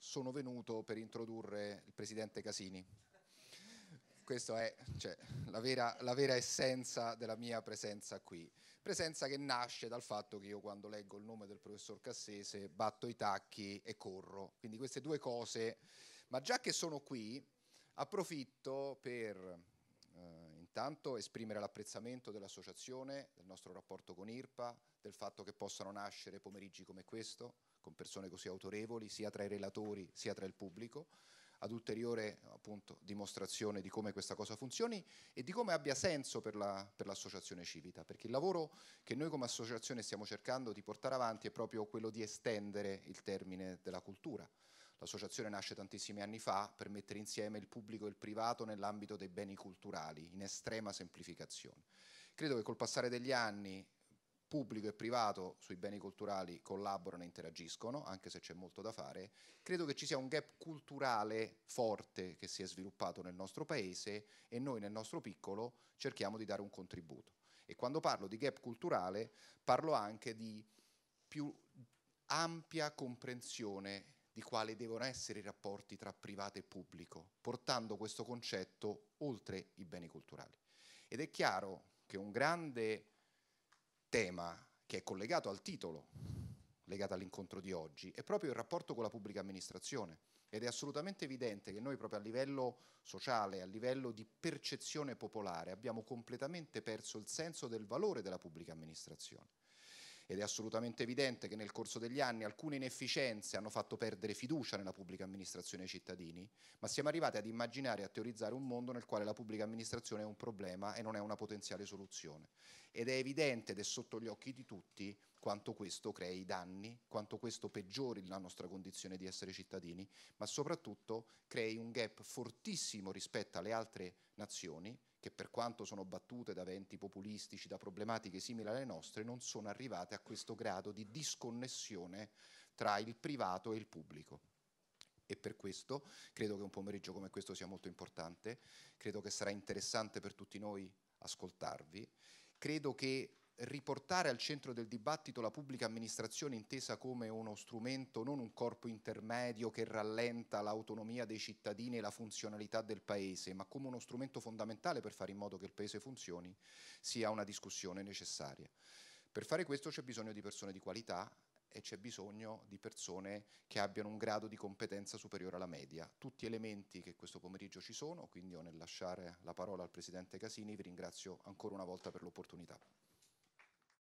sono venuto per introdurre il presidente Casini. Questa è cioè, la, vera, la, vera, essenza della mia presenza qui. Presenza che nasce dal fatto che io quando leggo il nome del professor Cassese batto i tacchi e corro. Quindi queste due cose, ma già che sono qui, approfitto per eh, Intanto esprimere l'apprezzamento dell'associazione, del nostro rapporto con IRPA, del fatto che possano nascere pomeriggi come questo, con persone così autorevoli, sia tra i relatori sia tra il pubblico, ad ulteriore appunto, dimostrazione di come questa cosa funzioni e di come abbia senso per, la, l'associazione Civita, perché il lavoro che noi come associazione stiamo cercando di portare avanti è proprio quello di estendere il termine della cultura L'associazione nasce tantissimi anni fa per mettere insieme il pubblico e il privato nell'ambito dei beni culturali, in estrema semplificazione. Credo che col passare degli anni pubblico e privato sui beni culturali collaborano e interagiscono, anche se c'è molto da fare, credo che ci sia un gap culturale forte che si è sviluppato nel nostro paese e noi nel nostro piccolo cerchiamo di dare un contributo. E quando parlo di gap culturale parlo anche di più ampia comprensione di quali devono essere i rapporti tra privato e pubblico, portando questo concetto oltre i beni culturali. Ed è chiaro che un grande tema che è collegato al titolo, legato all'incontro di oggi, è proprio il rapporto con la pubblica amministrazione. Ed è assolutamente evidente che noi proprio a livello sociale, a livello di percezione popolare, abbiamo completamente perso il senso del valore della pubblica amministrazione ed è assolutamente evidente che nel corso degli anni alcune inefficienze hanno fatto perdere fiducia nella pubblica amministrazione ai cittadini, ma siamo arrivati ad immaginare e a teorizzare un mondo nel quale la pubblica amministrazione è un problema e non è una potenziale soluzione. Ed è evidente ed è sotto gli occhi di tutti quanto questo crei danni, quanto questo peggiori la nostra condizione di essere cittadini, ma soprattutto crei un gap fortissimo rispetto alle altre nazioni che per quanto sono battute da venti populistici, da problematiche simili alle nostre, non sono arrivate a questo grado di disconnessione tra il privato e il pubblico. E per questo credo che un pomeriggio come questo sia molto importante, credo che sarà interessante per tutti noi ascoltarvi, credo che riportare al centro del dibattito la pubblica amministrazione intesa come uno strumento, non un corpo intermedio che rallenta l'autonomia dei cittadini e la funzionalità del Paese, ma come uno strumento fondamentale per fare in modo che il Paese funzioni, sia una discussione necessaria. Per fare questo c'è bisogno di persone di qualità e c'è bisogno di persone che abbiano un grado di competenza superiore alla media. Tutti elementi che questo pomeriggio ci sono, quindi io nel lasciare la parola al Presidente Casini vi ringrazio ancora una volta per l'opportunità.